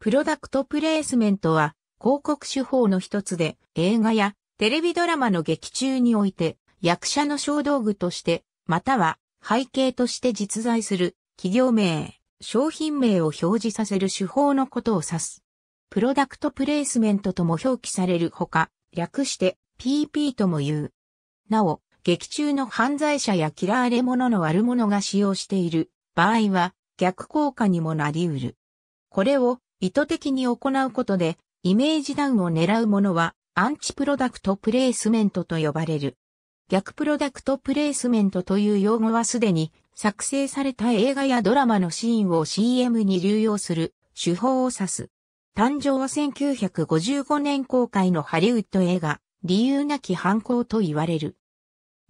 プロダクトプレイスメントは広告手法の一つで映画やテレビドラマの劇中において役者の小道具としてまたは背景として実在する企業名、商品名を表示させる手法のことを指す。プロダクトプレイスメントとも表記されるほか、略して PP とも言う。なお、劇中の犯罪者や嫌われ者の悪者が使用している場合は逆効果にもなり得る。これを意図的に行うことで、イメージダウンを狙うものは、アンチプロダクトプレイスメントと呼ばれる。逆プロダクトプレイスメントという用語はすでに作成された映画やドラマのシーンを CM に流用する手法を指す。誕生は1955年公開のハリウッド映画、理由なき犯行と言われる。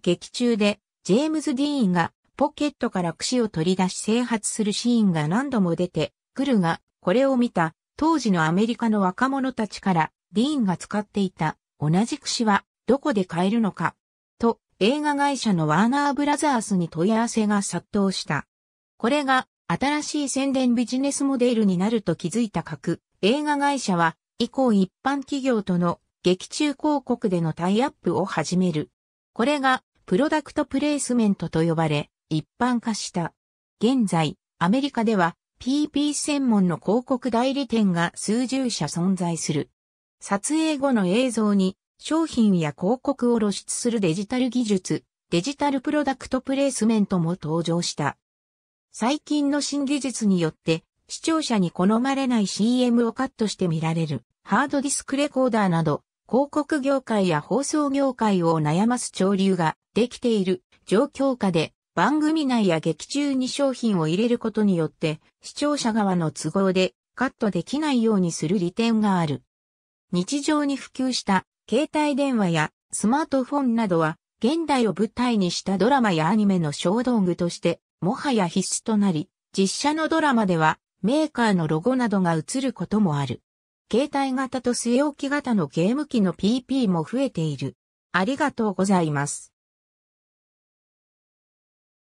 劇中で、ジェームズ・ディーンがポケットから櫛を取り出し制発するシーンが何度も出てくるが、これを見た当時のアメリカの若者たちから、ディーンが使っていた同じ櫛はどこで買えるのか、と映画会社のワーナーブラザースに問い合わせが殺到した。これが新しい宣伝ビジネスモデルになると気づいた格、映画会社は以降一般企業との劇中広告でのタイアップを始める。これがプロダクトプレイスメントと呼ばれ一般化した。現在、アメリカでは PP 専門の広告代理店が数十社存在する。撮影後の映像に商品や広告を露出するデジタル技術、デジタルプロダクトプレイスメントも登場した。最近の新技術によって視聴者に好まれない CM をカットして見られるハードディスクレコーダーなど広告業界や放送業界を悩ます潮流ができている状況下で番組内や劇中に商品を入れることによって、視聴者側の都合でカットできないようにする利点がある。日常に普及した携帯電話やスマートフォンなどは、現代を舞台にしたドラマやアニメの小道具として、もはや必須となり、実写のドラマではメーカーのロゴなどが映ることもある。携帯型と据え置き型のゲーム機の PP も増えている。ありがとうございます。